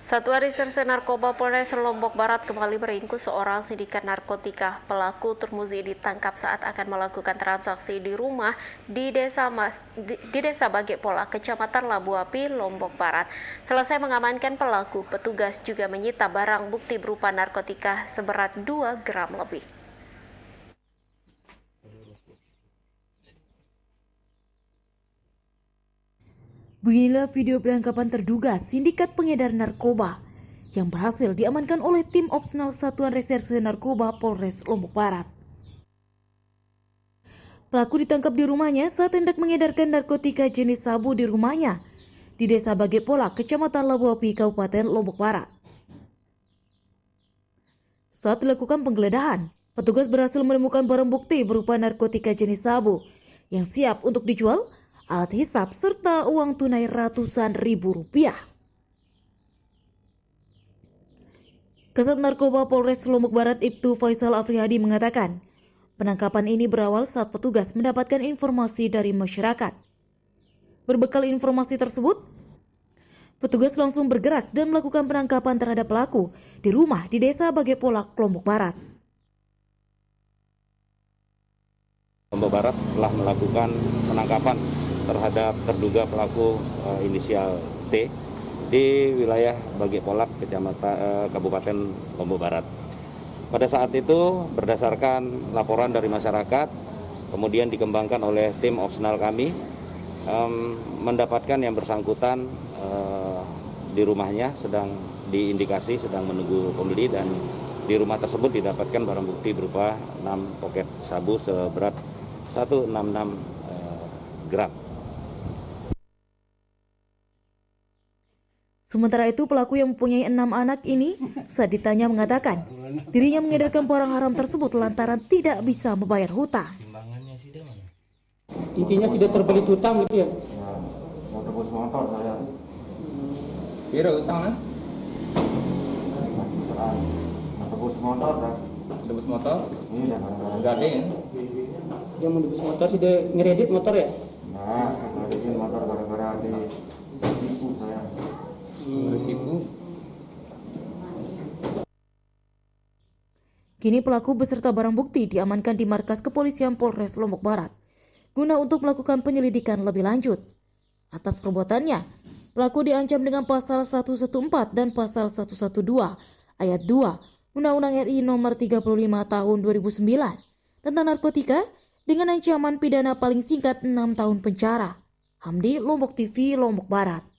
Satuan Reserse Narkoba Polres Lombok Barat kembali meringkus seorang sindikat narkotika. Pelaku Turmuzi ditangkap saat akan melakukan transaksi di rumah di desa Mas, di, di desa Bagepola, Kecamatan Labuapi, Lombok Barat. Selesai mengamankan pelaku, petugas juga menyita barang bukti berupa narkotika seberat 2 gram lebih. Beginilah video penangkapan terduga sindikat pengedar narkoba yang berhasil diamankan oleh tim opsional Satuan Reserse Narkoba Polres Lombok Barat. Pelaku ditangkap di rumahnya saat hendak mengedarkan narkotika jenis sabu di rumahnya di Desa Bagepola, Kecamatan Labuapi, Kabupaten Lombok Barat. Saat dilakukan penggeledahan, petugas berhasil menemukan barang bukti berupa narkotika jenis sabu yang siap untuk dijual alat hisap, serta uang tunai ratusan ribu rupiah. Kasat Narkoba Polres Lombok Barat Ibtu Faisal Afrihadi mengatakan, penangkapan ini berawal saat petugas mendapatkan informasi dari masyarakat. Berbekal informasi tersebut, petugas langsung bergerak dan melakukan penangkapan terhadap pelaku di rumah di desa Bagepolak, Lombok Barat. Lombok Barat telah melakukan penangkapan terhadap terduga pelaku uh, inisial T di wilayah Bagi Polak, Kecamatan uh, Kabupaten Lombok Barat. Pada saat itu berdasarkan laporan dari masyarakat, kemudian dikembangkan oleh tim opsional kami um, mendapatkan yang bersangkutan uh, di rumahnya sedang diindikasi sedang menunggu pembeli dan di rumah tersebut didapatkan barang bukti berupa 6 poket sabu seberat 166 gram. Sementara itu pelaku yang mempunyai enam anak ini saat ditanya mengatakan dirinya mengedarkan barang haram tersebut lantaran tidak bisa membayar hutang. Intinya tidak terbelit hutang gitu ya? Nah, ya, mau tebus motor saya. Biro hutang kan? tebus motor kan? Tebus motor? Iya. Gading. Dia mau tebus motor sih dia ngeredit motor ya? Nah, ngeredit Kini pelaku beserta barang bukti diamankan di markas kepolisian Polres Lombok Barat guna untuk melakukan penyelidikan lebih lanjut. Atas perbuatannya, pelaku diancam dengan pasal 114 dan pasal 112 ayat 2 Undang-Undang RI nomor 35 tahun 2009 tentang narkotika dengan ancaman pidana paling singkat 6 tahun penjara. Hamdi Lombok TV Lombok Barat